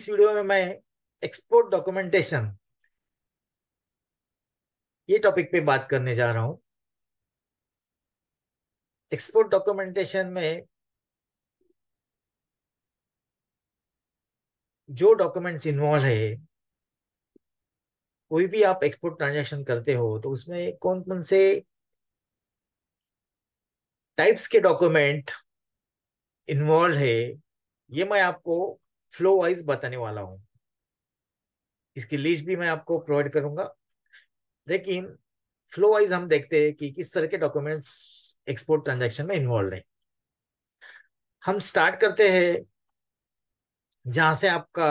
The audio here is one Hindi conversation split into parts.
इस वीडियो में मैं एक्सपोर्ट डॉक्यूमेंटेशन ये टॉपिक पे बात करने जा रहा हूं एक्सपोर्ट डॉक्यूमेंटेशन में जो डॉक्यूमेंट्स इन्वॉल्व है कोई भी आप एक्सपोर्ट ट्रांजैक्शन करते हो तो उसमें कौन कौन से टाइप्स के डॉक्यूमेंट इन्वॉल्व है ये मैं आपको फ्लो वाइज बताने वाला हूं इसकी लिस्ट भी मैं आपको प्रोवाइड करूंगा लेकिन फ्लो वाइज हम देखते हैं कि किस तरह के डॉक्यूमेंट्स एक्सपोर्ट ट्रांजैक्शन में इन्वॉल्व है हम स्टार्ट करते हैं जहां से आपका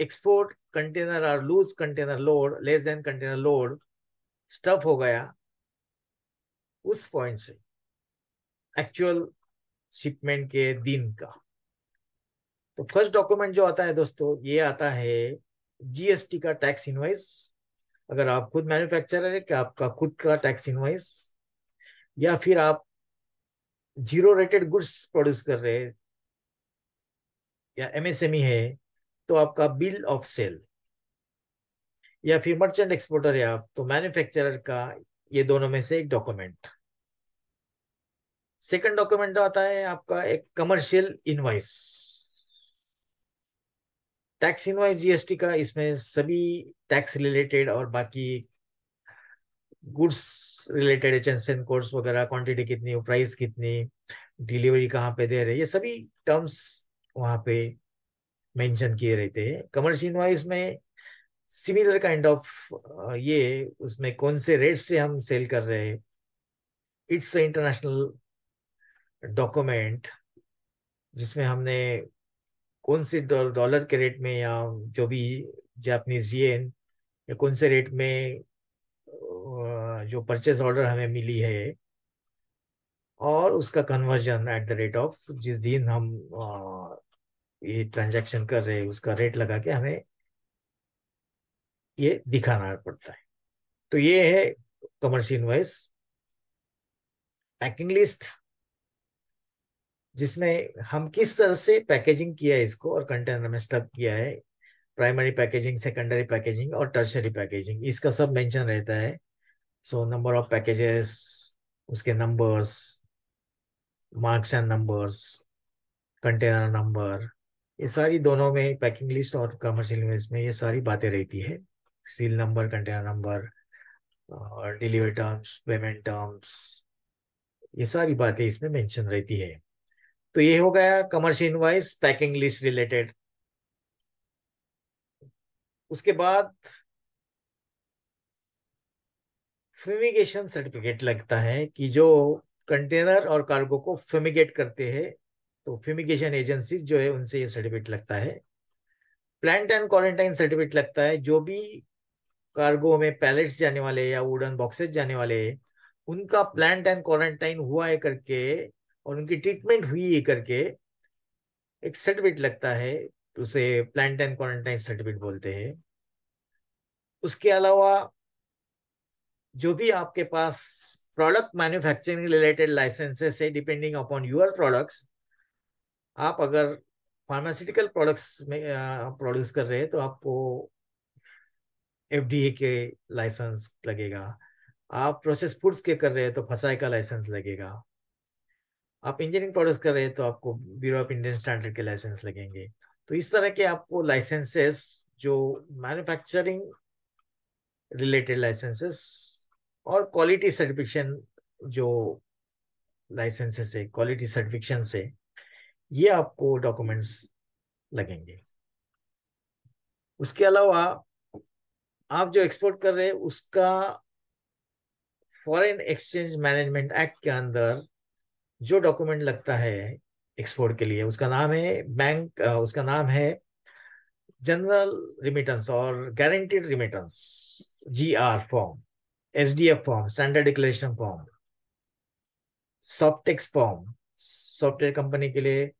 एक्सपोर्ट कंटेनर और loose container load less than container load stuff हो गया उस पॉइंट से एक्चुअल शिपमेंट के दिन का तो फर्स्ट डॉक्यूमेंट जो आता है दोस्तों ये आता है जीएसटी का टैक्स इनवाइस अगर आप खुद मैन्युफैक्चरर है कि आपका खुद का टैक्स इनवाइस या फिर आप जीरो रेटेड गुड्स प्रोड्यूस कर रहे हैं या एमएसएमई e है तो आपका बिल ऑफ सेल या फिर मर्चेंट एक्सपोर्टर है आप तो मैन्युफैक्चरर का ये दोनों में से एक डॉक्यूमेंट सेकंड डॉक्यूमेंट आता है आपका एक commercial invoice tax invoice GST का इसमें सभी टैक्स रिलेटेड और बाकी गुड्स रिलेटेड एचेंसन कोर्स वगैरह क्वांटिटी कितनी प्राइस कितनी डिलीवरी कहाँ पे दे रहे ये सभी टर्म्स वहाँ पे मेंशन किए रहते हैं कमर्शियल इनवाइस में सिमिलर काइंड ऑफ ये उसमें कौन से रेट से हम सेल कर रहे हैं इट्स इंटरनेशनल डॉक्यूमेंट जिसमें हमने कौन से डॉलर के रेट में या जो भी जापनीज येन या कौन से रेट में जो परचेज ऑर्डर हमें मिली है और उसका conversion at the rate of जिस दिन हम ये ट्रांजैक्शन कर रहे हैं उसका रेट लगा के हमें ये दिखाना पड़ता है तो ये है कमर्शियल इनवॉइस पैकिंग लिस्ट जिसमें हम किस तरह से पैकेजिंग किया है इसको और कंटेनर में स्टक किया है प्राइमरी पैकेजिंग सेकेंडरी पैकेजिंग और टर्शरी पैकेजिंग इसका सब मेंशन रहता है सो नंबर ऑफ पैकेजेस उसके numbers marks and numbers container number ये सारी दोनों में पैकिंग लिस्ट और कमर्शियल इमेज में ये सारी बातें रहती है सील नंबर कंटेनर नंबर और डिलीवरी टर्म्स पेमेंट टर्म्स ये सारी बातें इसमें मेंशन रहती है तो ये हो गया commercial invoice packing list related उसके बाद फ्यूमिगेशन सर्टिफिकेट लगता है कि जो कंटेनर और कार्गो को फ्यूमिगेट करते हैं तो फ्यूमिगेशन एजेंसी जो है उनसे ये सर्टिफिकेट लगता है प्लांट एंड क्वारंटाइन सर्टिफिकेट लगता है जो भी कार्गो में पैलेट्स जाने वाले या वुडन बॉक्सेस जाने वाले उनका प्लांट एंड क्वारंटाइन हुआ है करके और उनकी ट्रीटमेंट हुई करके एक सर्टिफिकेट लगता है उसे प्लांट एंड क्वारंटाइन सर्टिफिकेट बोलते हैं उसके अलावा जो भी आपके पास प्रोडक्ट मैन्युफैक्चरिंग रिलेटेड लाइसेंसेस है डिपेंडिंग अपॉन योर प्रोडक्ट्स आप अगर फार्मास्यूटिकल प्रोडक्ट्स में प्रोड्यूस कर रहे हैं तो आपको एफडीए के लाइसेंस लगेगा आप प्रोसेस फूड्स के कर रहे हैं तो फसाई का लाइसेंस लगेगा आप इंजीनियरिंग प्रोड्यूस कर रहे हैं तो आपको ब्यूरो ऑफ इंडियन स्टैंडर्ड के लाइसेंस लगेंगे तो इस तरह के आपको लाइसेंसेस जो मैन्युफैक्चरिंग रिलेटेड लाइसेंसेस और क्वालिटी सर्टिफिकेशन जो लाइसेंसेस है क्वालिटी सर्टिफिकेशन से ये आपको डॉक्यूमेंट्स लगेंगे उसके अलावा आप जो एक्सपोर्ट कर रहे हैं उसका फॉरेन एक्सचेंज मैनेजमेंट एक्ट के अंदर जो डॉक्यूमेंट लगता है एक्सपोर्ट के लिए उसका नाम है बैंक उसका नाम है जनरल रिमिटेंस और guaranteed remittance G R form S D F form standard declaration form SOFTEX form software company के लिए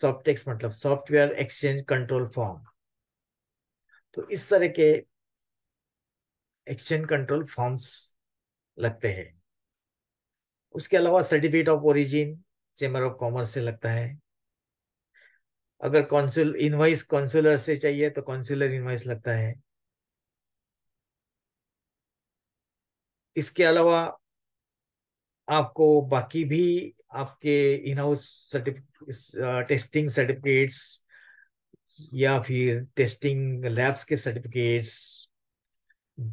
सॉफ्टेक्स मतलब सॉफ्टवेयर एक्सचेंज कंट्रोल फॉर्म तो इस तरह के एक्सचेंज कंट्रोल फॉर्म्स लगते हैं उसके अलावा certificate of origin chamber of commerce से लगता है अगर कौंसुल इनवाइस कॉन्सुलर से चाहिए तो कॉन्सुलर इनवाइस लगता है इसके अलावा आपको बाकी भी आपके इन हाउस टेस्टिंग सर्टिफिकेट्स या फिर टेस्टिंग लैब्स के सर्टिफिकेट्स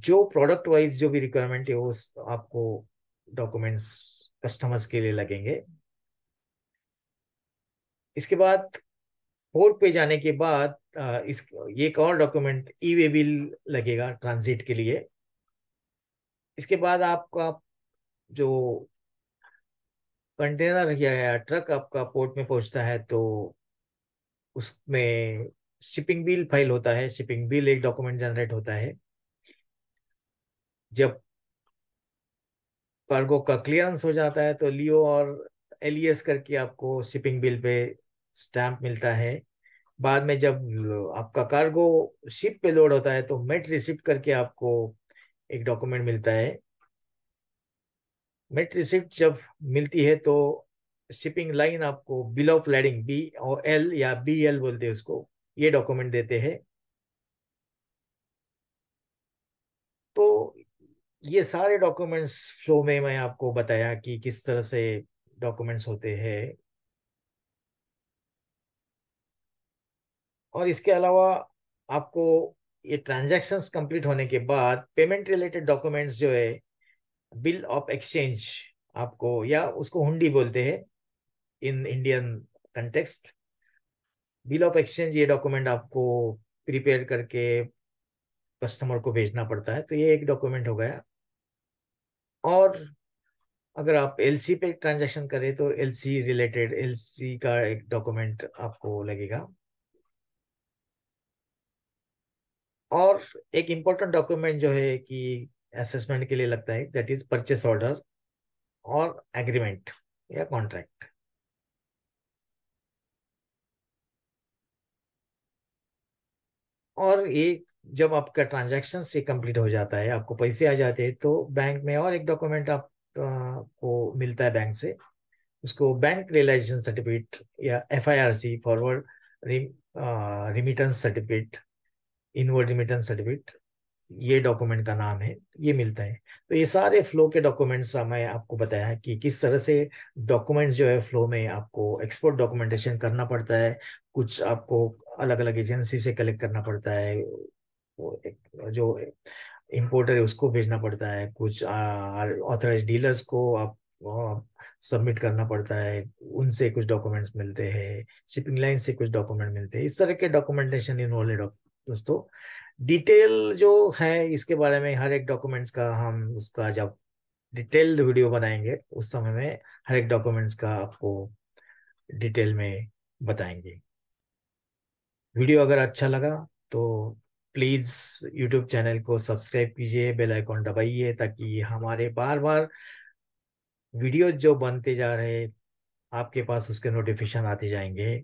जो प्रोडक्ट वाइज जो भी रिक्वायरमेंट है वो आपको डॉक्यूमेंट्स कस्टमर्स के लिए लगेंगे इसके बाद पोर्ट पे जाने के बाद इस ये एक और डॉक्यूमेंट ई वे बिल लगेगा ट्रांजिट के लिए इसके बाद आपका जो कंटेनर या या ट्रक आपका पोर्ट में पहुंचता है तो उसमें शिपिंग बिल फाइल होता है शिपिंग बिल एक डॉक्यूमेंट जनरेट होता है जब कार्गो का क्लियरेंस हो जाता है तो लियो और एलियस करके आपको शिपिंग बिल पे स्टैंप मिलता है बाद में जब आपका कार्गो शिप पे लोड होता है तो मेट रिसिप्ट करके आपको एक डॉक्यूमेंट मिलता है मेट रिसिप्ट जब मिलती है तो शिपिंग लाइन आपको बिल ऑफ लैडिंग बी और एल या बी एल बोलते हैं उसको ये डॉक्यूमेंट देते हैं ये सारे डॉक्यूमेंट्स फ्लो में मैं आपको बताया कि किस तरह से डॉक्यूमेंट्स होते हैं और इसके अलावा आपको ये ट्रांजैक्शंस कंप्लीट होने के बाद पेमेंट रिलेटेड डॉक्यूमेंट्स जो है बिल ऑफ एक्सचेंज आपको या उसको हुंडी बोलते हैं in Indian context bill of exchange ये डॉक्यूमेंट आपको प्रिपेयर करके कस्टमर को भेजना पड़ता है तो ये एक डॉक्यूमेंट हो गया और अगर आप एलसी पे ट्रांजैक्शन करें तो एलसी रिलेटेड एलसी का एक डॉक्यूमेंट आपको लगेगा और एक इम्पोर्टेंट डॉक्यूमेंट जो है कि असेसमेंट के लिए लगता है दैट इज परचेस ऑर्डर और एग्रीमेंट या कॉन्ट्रैक्ट और एक जब आपका ट्रांजेक्शन से कंप्लीट हो जाता है आपको पैसे आ जाते हैं तो बैंक में और एक डॉक्यूमेंट आपको मिलता है बैंक से उसको बैंक रियलाइजेशन सर्टिफिकेट या F I R C forward remittance certificate inward remittance certificate ये डॉक्यूमेंट का नाम है ये मिलता है तो ये सारे फ्लो के डॉक्यूमेंट्स मैं आपको बताया है कि किस तरह से डॉक्यूमेंट जो है फ्लो में आपको एक्सपोर्ट डॉक्यूमेंटेशन करना पड़ता है कुछ आपको अलग अलग एजेंसी से कलेक्ट करना पड़ता है वो एक जो इम्पोर्टर है उसको भेजना पड़ता है कुछ ऑथराइज डीलर्स को आप सबमिट करना पड़ता है उनसे कुछ डॉक्यूमेंट्स मिलते हैं शिपिंग लाइन से कुछ डॉक्यूमेंट मिलते हैं इस तरह के डॉक्यूमेंटेशन इन्वॉल्व दोस्तों डिटेल जो है इसके बारे में हर एक डॉक्यूमेंट्स का हम उसका जब डिटेल्ड वीडियो बनाएंगे उस समय में हर एक डॉक्यूमेंट्स का आपको डिटेल में बताएंगे वीडियो अगर अच्छा लगा तो प्लीज़ यूट्यूब चैनल को सब्सक्राइब कीजिए बेल आइकॉन दबाइए ताकि हमारे बार बार वीडियो जो बनते जा रहे आपके पास उसके नोटिफिकेशन आते जाएंगे